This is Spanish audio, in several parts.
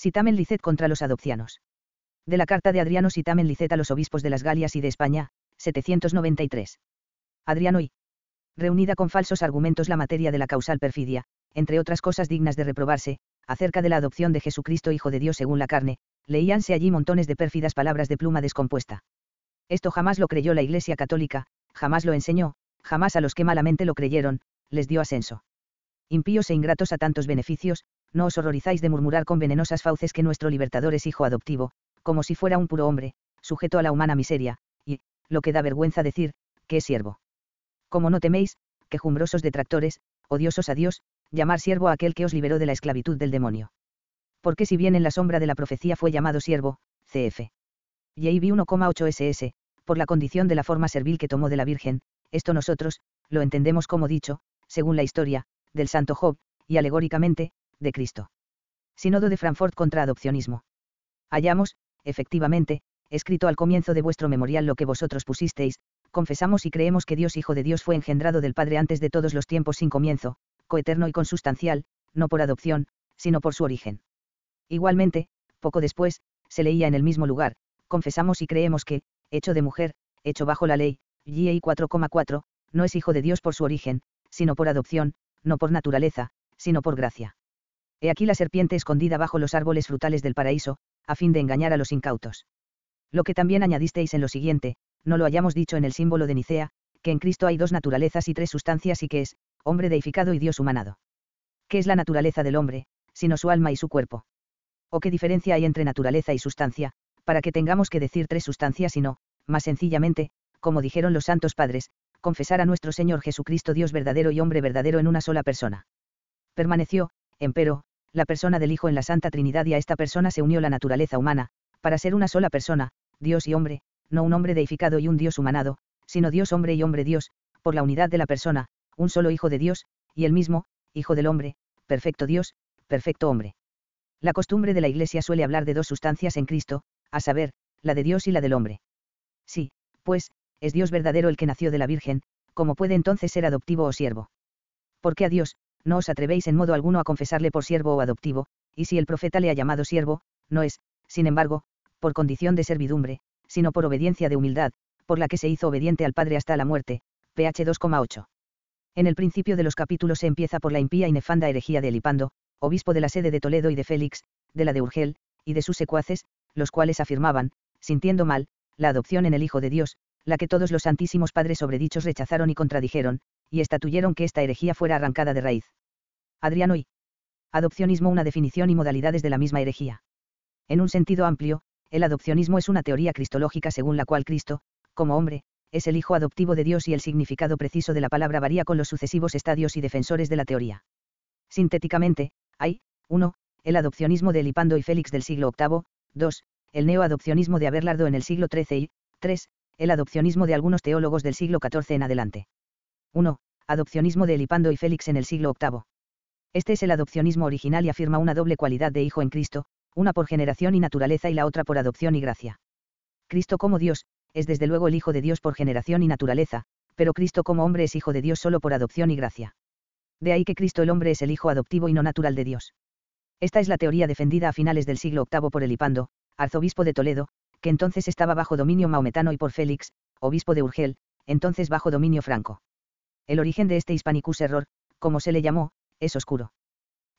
Sitamen Licet contra los adopcianos. De la carta de Adriano Sitamen Licet a los obispos de las Galias y de España, 793. Adriano y. Reunida con falsos argumentos la materia de la causal perfidia, entre otras cosas dignas de reprobarse, acerca de la adopción de Jesucristo Hijo de Dios según la carne, leíanse allí montones de pérfidas palabras de pluma descompuesta. Esto jamás lo creyó la Iglesia Católica, jamás lo enseñó, jamás a los que malamente lo creyeron, les dio ascenso. Impíos e ingratos a tantos beneficios, no os horrorizáis de murmurar con venenosas fauces que nuestro libertador es hijo adoptivo, como si fuera un puro hombre, sujeto a la humana miseria, y, lo que da vergüenza decir, que es siervo. Como no teméis, quejumbrosos detractores, odiosos a Dios, llamar siervo a aquel que os liberó de la esclavitud del demonio. Porque si bien en la sombra de la profecía fue llamado siervo, cf. JB 1,8 SS, por la condición de la forma servil que tomó de la Virgen, esto nosotros, lo entendemos como dicho, según la historia, del santo Job, y alegóricamente, de Cristo. Sínodo de Frankfurt contra adopcionismo. Hallamos, efectivamente, escrito al comienzo de vuestro memorial lo que vosotros pusisteis, confesamos y creemos que Dios Hijo de Dios fue engendrado del Padre antes de todos los tiempos sin comienzo, coeterno y consustancial, no por adopción, sino por su origen. Igualmente, poco después, se leía en el mismo lugar, confesamos y creemos que, hecho de mujer, hecho bajo la ley, GI 4,4, no es hijo de Dios por su origen, sino por adopción, no por naturaleza, sino por gracia. He aquí la serpiente escondida bajo los árboles frutales del paraíso, a fin de engañar a los incautos. Lo que también añadisteis en lo siguiente, no lo hayamos dicho en el símbolo de Nicea, que en Cristo hay dos naturalezas y tres sustancias y que es, hombre deificado y Dios humanado. ¿Qué es la naturaleza del hombre, sino su alma y su cuerpo? ¿O qué diferencia hay entre naturaleza y sustancia, para que tengamos que decir tres sustancias y no, más sencillamente, como dijeron los santos padres, confesar a nuestro Señor Jesucristo Dios verdadero y hombre verdadero en una sola persona? Permaneció, empero, la persona del Hijo en la Santa Trinidad y a esta persona se unió la naturaleza humana, para ser una sola persona, Dios y hombre, no un hombre deificado y un Dios humanado, sino Dios hombre y hombre Dios, por la unidad de la persona, un solo Hijo de Dios, y el mismo, Hijo del hombre, perfecto Dios, perfecto hombre. La costumbre de la Iglesia suele hablar de dos sustancias en Cristo, a saber, la de Dios y la del hombre. Sí, pues, es Dios verdadero el que nació de la Virgen, como puede entonces ser adoptivo o siervo? Porque a Dios, no os atrevéis en modo alguno a confesarle por siervo o adoptivo, y si el profeta le ha llamado siervo, no es, sin embargo, por condición de servidumbre, sino por obediencia de humildad, por la que se hizo obediente al Padre hasta la muerte, ph 2,8. En el principio de los capítulos se empieza por la impía y nefanda herejía de Elipando, obispo de la sede de Toledo y de Félix, de la de Urgel, y de sus secuaces, los cuales afirmaban, sintiendo mal, la adopción en el Hijo de Dios, la que todos los santísimos padres sobredichos rechazaron y contradijeron, y estatuyeron que esta herejía fuera arrancada de raíz. Adriano y. Adopcionismo una definición y modalidades de la misma herejía. En un sentido amplio, el adopcionismo es una teoría cristológica según la cual Cristo, como hombre, es el hijo adoptivo de Dios y el significado preciso de la palabra varía con los sucesivos estadios y defensores de la teoría. Sintéticamente, hay, 1. El adopcionismo de Elipando y Félix del siglo VIII, 2. El neoadopcionismo de Aberlardo en el siglo XIII y, 3. El adopcionismo de algunos teólogos del siglo XIV en adelante. 1. Adopcionismo de Elipando y Félix en el siglo VIII. Este es el adopcionismo original y afirma una doble cualidad de Hijo en Cristo, una por generación y naturaleza y la otra por adopción y gracia. Cristo como Dios, es desde luego el Hijo de Dios por generación y naturaleza, pero Cristo como hombre es Hijo de Dios solo por adopción y gracia. De ahí que Cristo el hombre es el Hijo adoptivo y no natural de Dios. Esta es la teoría defendida a finales del siglo VIII por Elipando, arzobispo de Toledo, que entonces estaba bajo dominio maometano y por Félix, obispo de Urgel, entonces bajo dominio franco. El origen de este Hispanicus error, como se le llamó, es oscuro.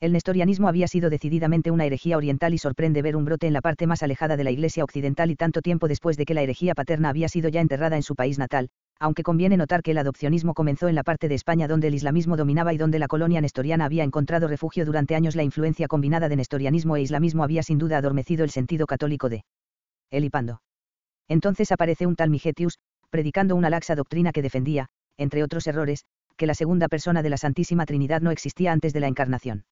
El nestorianismo había sido decididamente una herejía oriental y sorprende ver un brote en la parte más alejada de la Iglesia occidental y tanto tiempo después de que la herejía paterna había sido ya enterrada en su país natal, aunque conviene notar que el adopcionismo comenzó en la parte de España donde el islamismo dominaba y donde la colonia nestoriana había encontrado refugio durante años la influencia combinada de nestorianismo e islamismo había sin duda adormecido el sentido católico de Elipando. Entonces aparece un tal Migetius, predicando una laxa doctrina que defendía, entre otros errores, que la segunda persona de la Santísima Trinidad no existía antes de la Encarnación.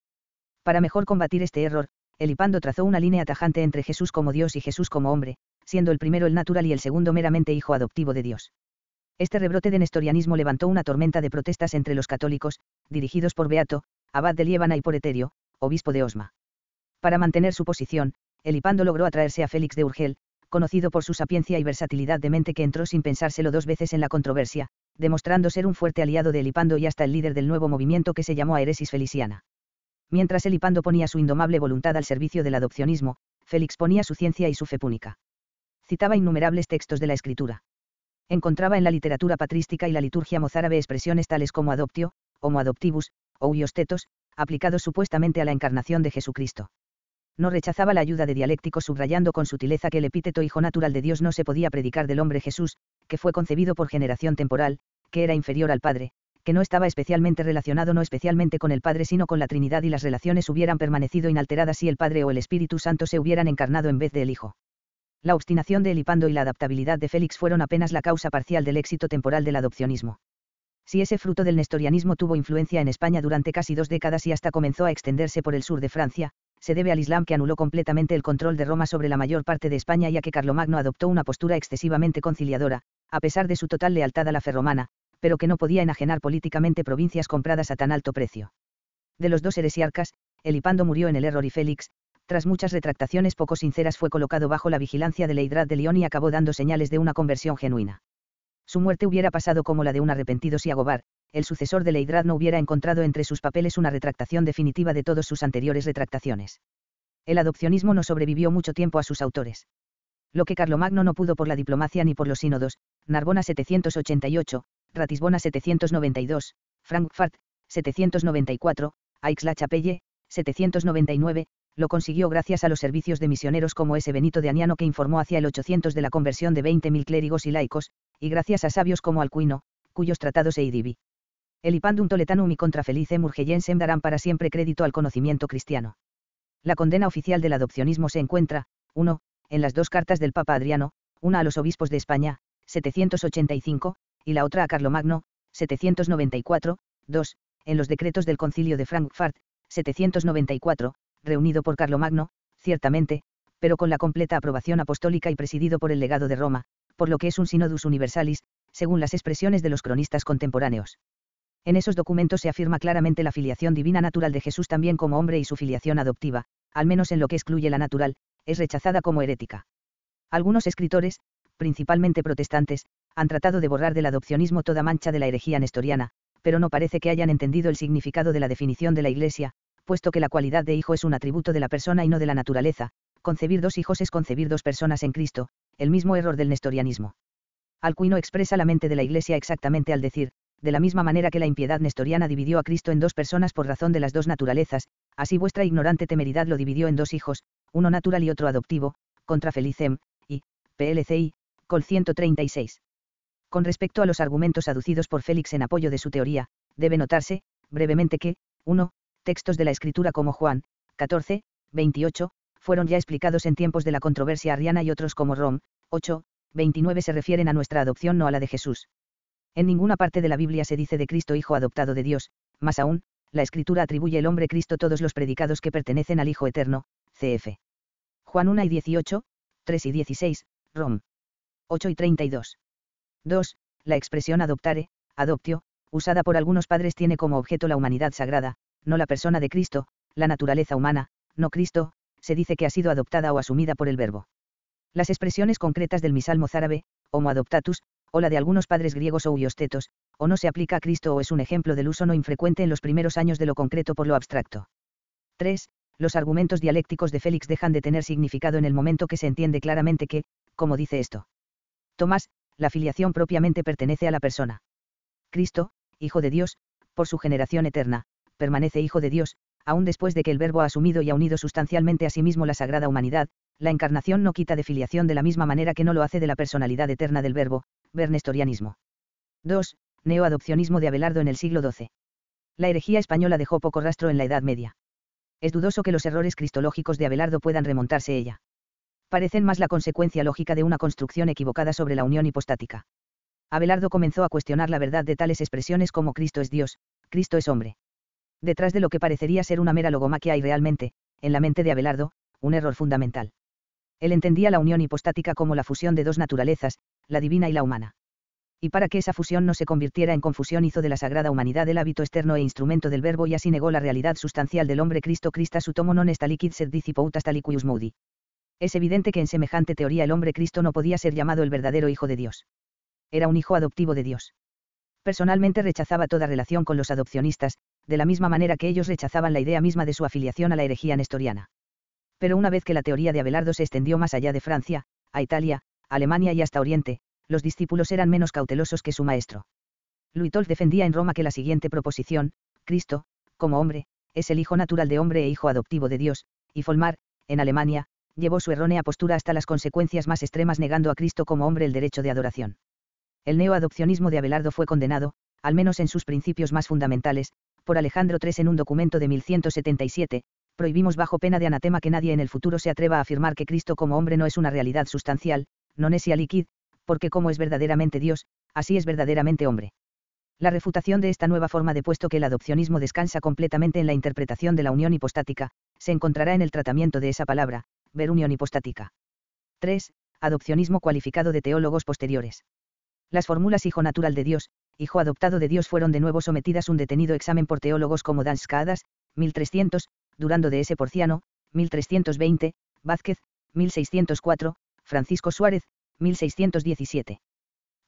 Para mejor combatir este error, Elipando trazó una línea tajante entre Jesús como Dios y Jesús como hombre, siendo el primero el natural y el segundo meramente hijo adoptivo de Dios. Este rebrote de nestorianismo levantó una tormenta de protestas entre los católicos, dirigidos por Beato, abad de Líbana y por Eterio, obispo de Osma. Para mantener su posición, Elipando logró atraerse a Félix de Urgel, conocido por su sapiencia y versatilidad de mente que entró sin pensárselo dos veces en la controversia, demostrando ser un fuerte aliado de Elipando y hasta el líder del nuevo movimiento que se llamó Aeresis Feliciana. Mientras Elipando ponía su indomable voluntad al servicio del adopcionismo, Félix ponía su ciencia y su fe púnica. Citaba innumerables textos de la escritura. Encontraba en la literatura patrística y la liturgia mozárabe expresiones tales como adoptio, homo adoptivus, o iostetos, aplicados supuestamente a la encarnación de Jesucristo no rechazaba la ayuda de dialéctico, subrayando con sutileza que el epíteto hijo natural de Dios no se podía predicar del hombre Jesús, que fue concebido por generación temporal, que era inferior al Padre, que no estaba especialmente relacionado no especialmente con el Padre sino con la Trinidad y las relaciones hubieran permanecido inalteradas si el Padre o el Espíritu Santo se hubieran encarnado en vez del Hijo. La obstinación de Elipando y la adaptabilidad de Félix fueron apenas la causa parcial del éxito temporal del adopcionismo. Si ese fruto del nestorianismo tuvo influencia en España durante casi dos décadas y hasta comenzó a extenderse por el sur de Francia, se debe al Islam que anuló completamente el control de Roma sobre la mayor parte de España y a que Carlomagno adoptó una postura excesivamente conciliadora, a pesar de su total lealtad a la ferromana, pero que no podía enajenar políticamente provincias compradas a tan alto precio. De los dos heresiarcas, Elipando murió en el error y Félix, tras muchas retractaciones poco sinceras fue colocado bajo la vigilancia de Leidrad de León y acabó dando señales de una conversión genuina. Su muerte hubiera pasado como la de un arrepentido agobar, el sucesor de Leidrad no hubiera encontrado entre sus papeles una retractación definitiva de todas sus anteriores retractaciones. El adopcionismo no sobrevivió mucho tiempo a sus autores. Lo que Carlomagno no pudo por la diplomacia ni por los sínodos, Narbona 788, Ratisbona 792, Frankfurt 794, Aix-la-Chapelle 799, lo consiguió gracias a los servicios de misioneros como ese Benito de Aniano que informó hacia el 800 de la conversión de 20.000 clérigos y laicos, y gracias a sabios como Alcuino, cuyos tratados e el ipandum toletanum y contra Felice darán para siempre crédito al conocimiento cristiano. La condena oficial del adopcionismo se encuentra, 1. En las dos cartas del Papa Adriano, una a los obispos de España, 785, y la otra a Carlomagno, 794, 2. En los decretos del Concilio de Frankfurt, 794, reunido por Carlomagno, ciertamente, pero con la completa aprobación apostólica y presidido por el legado de Roma, por lo que es un Synodus Universalis, según las expresiones de los cronistas contemporáneos. En esos documentos se afirma claramente la filiación divina natural de Jesús también como hombre y su filiación adoptiva, al menos en lo que excluye la natural, es rechazada como herética. Algunos escritores, principalmente protestantes, han tratado de borrar del adopcionismo toda mancha de la herejía nestoriana, pero no parece que hayan entendido el significado de la definición de la Iglesia, puesto que la cualidad de hijo es un atributo de la persona y no de la naturaleza, concebir dos hijos es concebir dos personas en Cristo, el mismo error del nestorianismo. Alcuino expresa la mente de la Iglesia exactamente al decir, de la misma manera que la impiedad nestoriana dividió a Cristo en dos personas por razón de las dos naturalezas, así vuestra ignorante temeridad lo dividió en dos hijos, uno natural y otro adoptivo, contra Felicem, y, PLCI, Col 136. Con respecto a los argumentos aducidos por Félix en apoyo de su teoría, debe notarse, brevemente que, 1. Textos de la Escritura como Juan, 14, 28, fueron ya explicados en tiempos de la controversia arriana y otros como Rom, 8, 29 se refieren a nuestra adopción no a la de Jesús. En ninguna parte de la Biblia se dice de Cristo Hijo adoptado de Dios, más aún, la Escritura atribuye al hombre Cristo todos los predicados que pertenecen al Hijo Eterno, cf. Juan 1 y 18, 3 y 16, Rom. 8 y 32. 2. La expresión adoptare, adoptio, usada por algunos padres tiene como objeto la humanidad sagrada, no la persona de Cristo, la naturaleza humana, no Cristo, se dice que ha sido adoptada o asumida por el verbo. Las expresiones concretas del misalmo zárabe, homo adoptatus, o la de algunos padres griegos o uriostetos, o no se aplica a Cristo o es un ejemplo del uso no infrecuente en los primeros años de lo concreto por lo abstracto. 3. Los argumentos dialécticos de Félix dejan de tener significado en el momento que se entiende claramente que, como dice esto, Tomás, la filiación propiamente pertenece a la persona. Cristo, Hijo de Dios, por su generación eterna, permanece Hijo de Dios, aún después de que el Verbo ha asumido y ha unido sustancialmente a sí mismo la sagrada humanidad, la encarnación no quita de filiación de la misma manera que no lo hace de la personalidad eterna del Verbo, Bernestorianismo. 2. Neoadopcionismo de Abelardo en el siglo XII. La herejía española dejó poco rastro en la Edad Media. Es dudoso que los errores cristológicos de Abelardo puedan remontarse ella. Parecen más la consecuencia lógica de una construcción equivocada sobre la unión hipostática. Abelardo comenzó a cuestionar la verdad de tales expresiones como Cristo es Dios, Cristo es hombre. Detrás de lo que parecería ser una mera logomaquia hay realmente, en la mente de Abelardo, un error fundamental. Él entendía la unión hipostática como la fusión de dos naturalezas, la divina y la humana. Y para que esa fusión no se convirtiera en confusión hizo de la sagrada humanidad el hábito externo e instrumento del verbo y así negó la realidad sustancial del hombre Cristo Christa su tomo non aliquid sed hasta mudi. Es evidente que en semejante teoría el hombre Cristo no podía ser llamado el verdadero Hijo de Dios. Era un hijo adoptivo de Dios. Personalmente rechazaba toda relación con los adopcionistas, de la misma manera que ellos rechazaban la idea misma de su afiliación a la herejía nestoriana. Pero una vez que la teoría de Abelardo se extendió más allá de Francia, a Italia, Alemania y hasta Oriente, los discípulos eran menos cautelosos que su maestro. Luitolf defendía en Roma que la siguiente proposición, Cristo, como hombre, es el hijo natural de hombre e hijo adoptivo de Dios, y Folmar, en Alemania, llevó su errónea postura hasta las consecuencias más extremas negando a Cristo como hombre el derecho de adoración. El neoadopcionismo de Abelardo fue condenado, al menos en sus principios más fundamentales, por Alejandro III en un documento de 1177, prohibimos bajo pena de anatema que nadie en el futuro se atreva a afirmar que Cristo como hombre no es una realidad sustancial, ya liquid, porque como es verdaderamente Dios, así es verdaderamente hombre. La refutación de esta nueva forma de puesto que el adopcionismo descansa completamente en la interpretación de la unión hipostática, se encontrará en el tratamiento de esa palabra, ver unión hipostática. 3. Adopcionismo cualificado de teólogos posteriores. Las fórmulas hijo natural de Dios, hijo adoptado de Dios fueron de nuevo sometidas un detenido examen por teólogos como Dan 1300, Durando de S. Porciano, 1320, Vázquez, 1604, Francisco Suárez, 1617.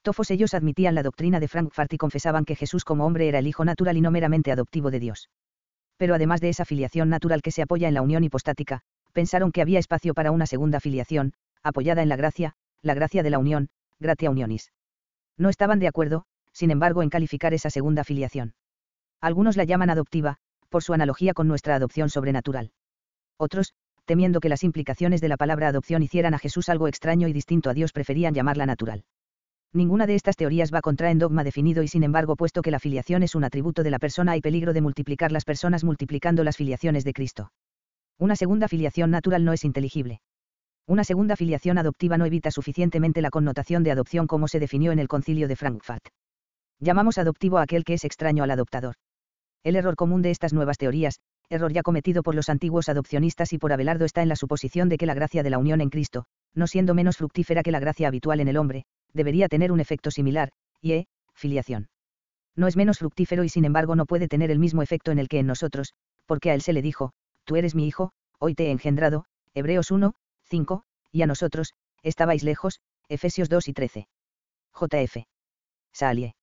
Tofos ellos admitían la doctrina de Frankfurt y confesaban que Jesús como hombre era el hijo natural y no meramente adoptivo de Dios. Pero además de esa filiación natural que se apoya en la unión hipostática, pensaron que había espacio para una segunda filiación, apoyada en la gracia, la gracia de la unión, gratia unionis. No estaban de acuerdo, sin embargo, en calificar esa segunda filiación. Algunos la llaman adoptiva, por su analogía con nuestra adopción sobrenatural. Otros, temiendo que las implicaciones de la palabra adopción hicieran a Jesús algo extraño y distinto a Dios preferían llamarla natural. Ninguna de estas teorías va contra en dogma definido y sin embargo puesto que la filiación es un atributo de la persona hay peligro de multiplicar las personas multiplicando las filiaciones de Cristo. Una segunda filiación natural no es inteligible. Una segunda filiación adoptiva no evita suficientemente la connotación de adopción como se definió en el concilio de Frankfurt. Llamamos adoptivo a aquel que es extraño al adoptador. El error común de estas nuevas teorías, error ya cometido por los antiguos adopcionistas y por Abelardo está en la suposición de que la gracia de la unión en Cristo, no siendo menos fructífera que la gracia habitual en el hombre, debería tener un efecto similar, y e, filiación. No es menos fructífero y sin embargo no puede tener el mismo efecto en el que en nosotros, porque a él se le dijo, tú eres mi hijo, hoy te he engendrado, Hebreos 1, 5, y a nosotros, estabais lejos, Efesios 2 y 13. JF. Salie.